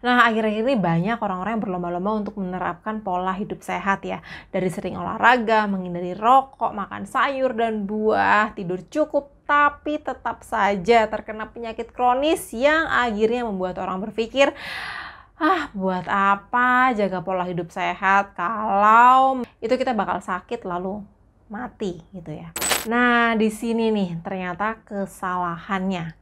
Nah, akhir-akhir ini banyak orang-orang yang berlomba-lomba untuk menerapkan pola hidup sehat ya. Dari sering olahraga, menghindari rokok, makan sayur dan buah, tidur cukup, tapi tetap saja terkena penyakit kronis yang akhirnya membuat orang berpikir, ah buat apa jaga pola hidup sehat kalau itu kita bakal sakit lalu mati gitu ya. Nah, di sini nih ternyata kesalahannya.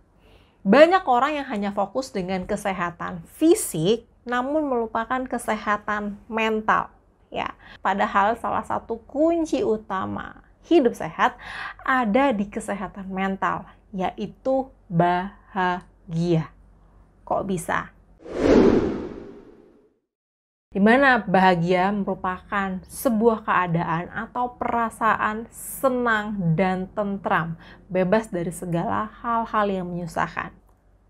Banyak orang yang hanya fokus dengan kesehatan fisik namun melupakan kesehatan mental ya. Padahal salah satu kunci utama hidup sehat ada di kesehatan mental yaitu bahagia. Kok bisa? di mana bahagia merupakan sebuah keadaan atau perasaan senang dan tentram, bebas dari segala hal-hal yang menyusahkan.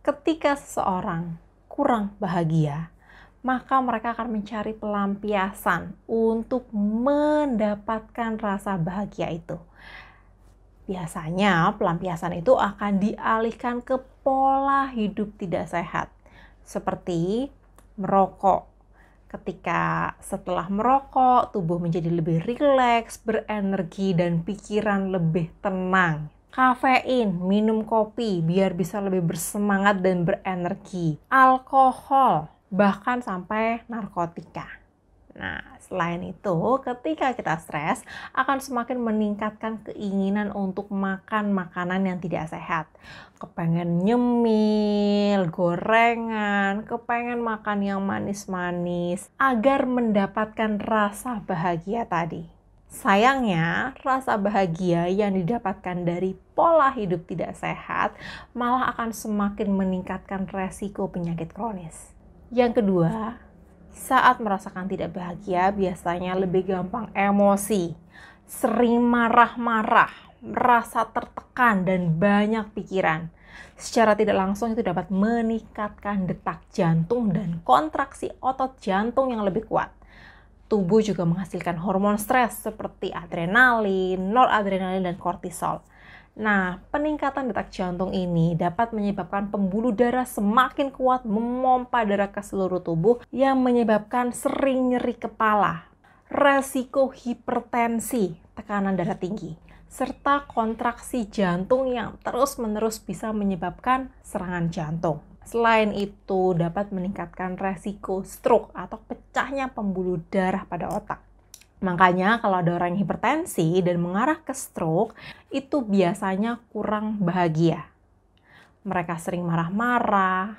Ketika seseorang kurang bahagia, maka mereka akan mencari pelampiasan untuk mendapatkan rasa bahagia itu. Biasanya, pelampiasan itu akan dialihkan ke pola hidup tidak sehat, seperti merokok, ketika setelah merokok tubuh menjadi lebih rileks, berenergi dan pikiran lebih tenang. Kafein, minum kopi biar bisa lebih bersemangat dan berenergi. Alkohol, bahkan sampai narkotika. Nah, selain itu, ketika kita stres akan semakin meningkatkan keinginan untuk makan makanan yang tidak sehat. Kepengen nyemil, gorengan, kepengen makan yang manis-manis agar mendapatkan rasa bahagia tadi. Sayangnya, rasa bahagia yang didapatkan dari pola hidup tidak sehat malah akan semakin meningkatkan resiko penyakit kronis. Yang kedua, saat merasakan tidak bahagia, biasanya lebih gampang emosi, sering marah-marah, merasa tertekan, dan banyak pikiran. Secara tidak langsung itu dapat meningkatkan detak jantung dan kontraksi otot jantung yang lebih kuat. Tubuh juga menghasilkan hormon stres seperti adrenalin, noradrenalin, dan kortisol Nah, peningkatan detak jantung ini dapat menyebabkan pembuluh darah semakin kuat memompa darah ke seluruh tubuh yang menyebabkan sering nyeri kepala, resiko hipertensi, tekanan darah tinggi, serta kontraksi jantung yang terus-menerus bisa menyebabkan serangan jantung. Selain itu, dapat meningkatkan resiko stroke atau pecahnya pembuluh darah pada otak Makanya kalau ada orang yang hipertensi dan mengarah ke stroke, itu biasanya kurang bahagia. Mereka sering marah-marah,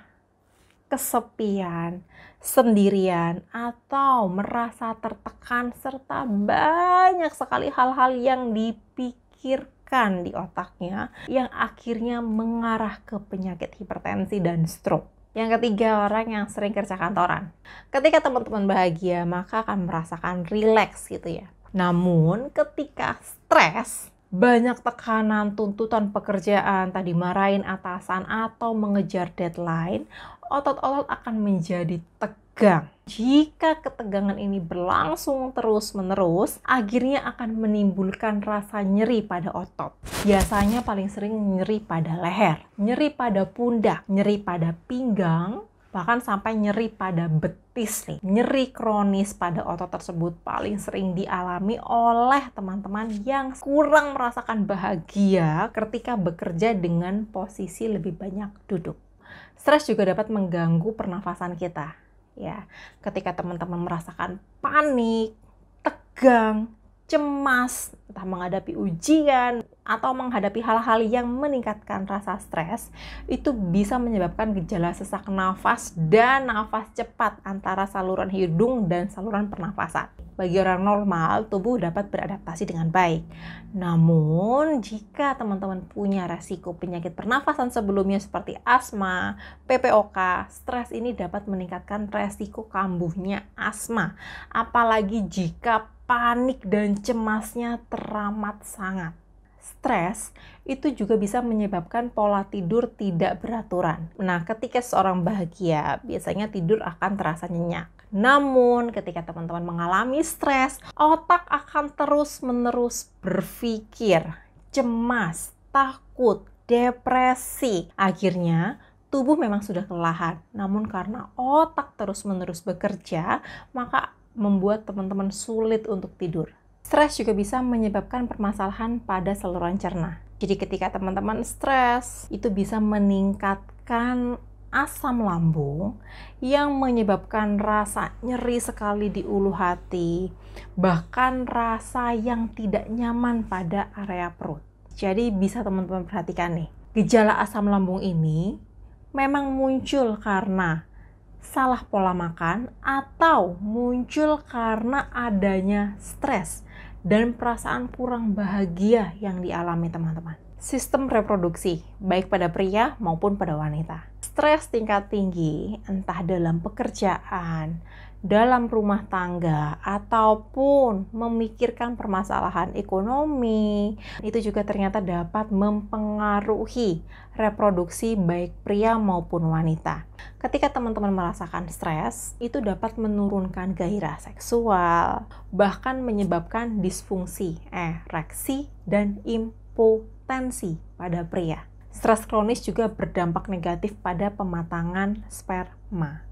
kesepian, sendirian, atau merasa tertekan serta banyak sekali hal-hal yang dipikirkan di otaknya yang akhirnya mengarah ke penyakit hipertensi dan stroke. Yang ketiga, orang yang sering kerja kantoran. Ketika teman-teman bahagia, maka akan merasakan rileks gitu ya. Namun, ketika stres, banyak tekanan, tuntutan pekerjaan, tadi marahin atasan atau mengejar deadline, otot-otot akan menjadi tegang tegang. Jika ketegangan ini berlangsung terus-menerus, akhirnya akan menimbulkan rasa nyeri pada otot. Biasanya paling sering nyeri pada leher, nyeri pada pundak, nyeri pada pinggang, bahkan sampai nyeri pada betis nih. Nyeri kronis pada otot tersebut paling sering dialami oleh teman-teman yang kurang merasakan bahagia ketika bekerja dengan posisi lebih banyak duduk. Stres juga dapat mengganggu pernafasan kita ya. Ketika teman-teman merasakan panik, tegang, cemas, entah menghadapi ujian, atau menghadapi hal-hal yang meningkatkan rasa stres itu bisa menyebabkan gejala sesak nafas dan nafas cepat antara saluran hidung dan saluran pernafasan. Bagi orang normal, tubuh dapat beradaptasi dengan baik. Namun, jika teman-teman punya resiko penyakit pernafasan sebelumnya seperti asma, PPOK, stres ini dapat meningkatkan resiko kambuhnya asma. Apalagi jika panik dan cemasnya teramat sangat stres itu juga bisa menyebabkan pola tidur tidak beraturan. Nah, ketika seorang bahagia, biasanya tidur akan terasa nyenyak. Namun, ketika teman-teman mengalami stres, otak akan terus-menerus berpikir, cemas, takut, depresi. Akhirnya, tubuh memang sudah kelelahan. Namun karena otak terus-menerus bekerja, maka membuat teman-teman sulit untuk tidur. Stres juga bisa menyebabkan permasalahan pada saluran cerna. Jadi ketika teman-teman stres, itu bisa meningkatkan asam lambung yang menyebabkan rasa nyeri sekali di ulu hati, bahkan rasa yang tidak nyaman pada area perut. Jadi bisa teman-teman perhatikan nih, gejala asam lambung ini memang muncul karena salah pola makan, atau muncul karena adanya stres dan perasaan kurang bahagia yang dialami teman-teman. Sistem reproduksi, baik pada pria maupun pada wanita. Stres tingkat tinggi, entah dalam pekerjaan, dalam rumah tangga ataupun memikirkan permasalahan ekonomi itu juga ternyata dapat mempengaruhi reproduksi baik pria maupun wanita. Ketika teman-teman merasakan stres, itu dapat menurunkan gairah seksual, bahkan menyebabkan disfungsi ereksi eh, dan impotensi pada pria. Stres kronis juga berdampak negatif pada pematangan sperma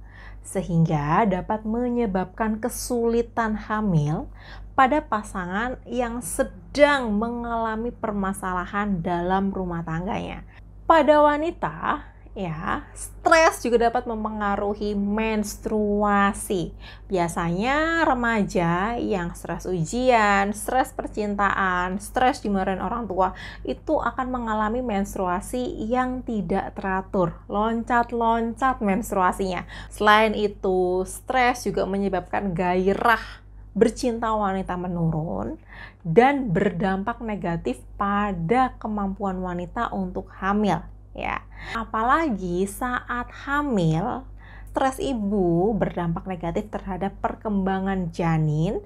sehingga dapat menyebabkan kesulitan hamil pada pasangan yang sedang mengalami permasalahan dalam rumah tangganya. Pada wanita, ya, stres juga dapat mempengaruhi menstruasi. Biasanya remaja yang stres ujian, stres percintaan, stres dimarahin orang tua itu akan mengalami menstruasi yang tidak teratur, loncat-loncat menstruasinya. Selain itu, stres juga menyebabkan gairah bercinta wanita menurun dan berdampak negatif pada kemampuan wanita untuk hamil ya. Apalagi saat hamil, stres ibu berdampak negatif terhadap perkembangan janin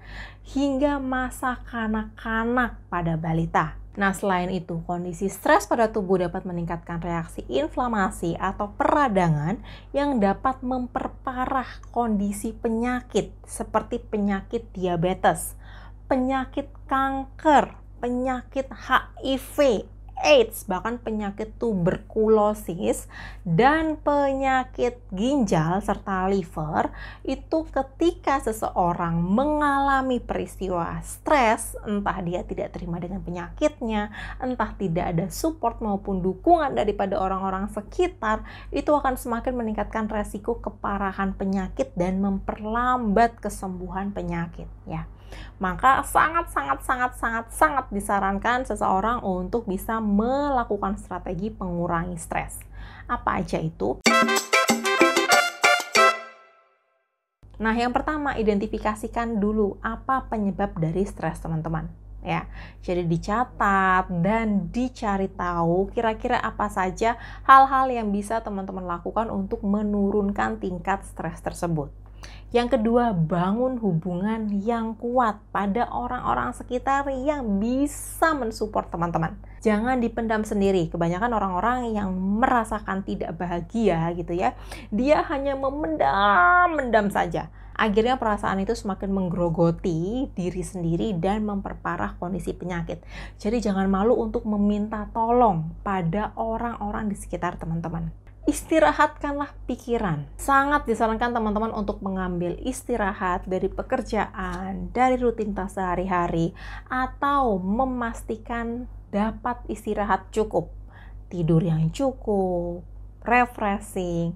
hingga masa kanak-kanak pada balita. Nah, selain itu, kondisi stres pada tubuh dapat meningkatkan reaksi inflamasi atau peradangan yang dapat memperparah kondisi penyakit seperti penyakit diabetes, penyakit kanker, penyakit HIV, AIDS, bahkan penyakit tuberkulosis dan penyakit ginjal serta liver itu ketika seseorang mengalami peristiwa stres, entah dia tidak terima dengan penyakitnya, entah tidak ada support maupun dukungan daripada orang-orang sekitar, itu akan semakin meningkatkan resiko keparahan penyakit dan memperlambat kesembuhan penyakit ya maka sangat sangat sangat sangat sangat disarankan seseorang untuk bisa melakukan strategi pengurangi stres. Apa aja itu? Nah, yang pertama identifikasikan dulu apa penyebab dari stres teman-teman ya. Jadi dicatat dan dicari tahu kira-kira apa saja hal-hal yang bisa teman-teman lakukan untuk menurunkan tingkat stres tersebut. Yang kedua, bangun hubungan yang kuat pada orang-orang sekitar yang bisa mensupport teman-teman. Jangan dipendam sendiri. Kebanyakan orang-orang yang merasakan tidak bahagia gitu ya, dia hanya memendam, mendam saja. Akhirnya perasaan itu semakin menggerogoti diri sendiri dan memperparah kondisi penyakit. Jadi jangan malu untuk meminta tolong pada orang-orang di sekitar teman-teman istirahatkanlah pikiran. Sangat disarankan teman-teman untuk mengambil istirahat dari pekerjaan, dari rutinitas sehari-hari, atau memastikan dapat istirahat cukup. Tidur yang cukup, refreshing,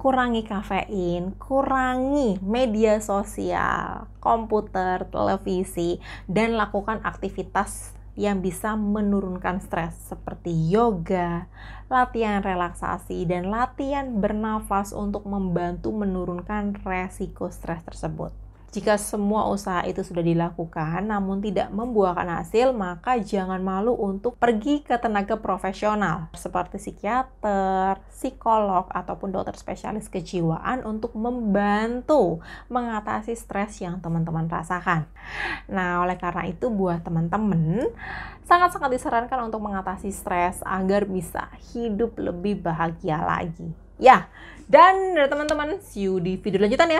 kurangi kafein, kurangi media sosial, komputer, televisi, dan lakukan aktivitas yang bisa menurunkan stres seperti yoga, latihan relaksasi, dan latihan bernafas untuk membantu menurunkan resiko stres tersebut. Jika semua usaha itu sudah dilakukan namun tidak membuahkan hasil, maka jangan malu untuk pergi ke tenaga profesional seperti psikiater, psikolog, ataupun dokter spesialis kejiwaan untuk membantu mengatasi stres yang teman-teman rasakan. Nah, oleh karena itu buat teman-teman sangat-sangat disarankan untuk mengatasi stres agar bisa hidup lebih bahagia lagi. Ya, dan teman-teman, see you di video lanjutan ya.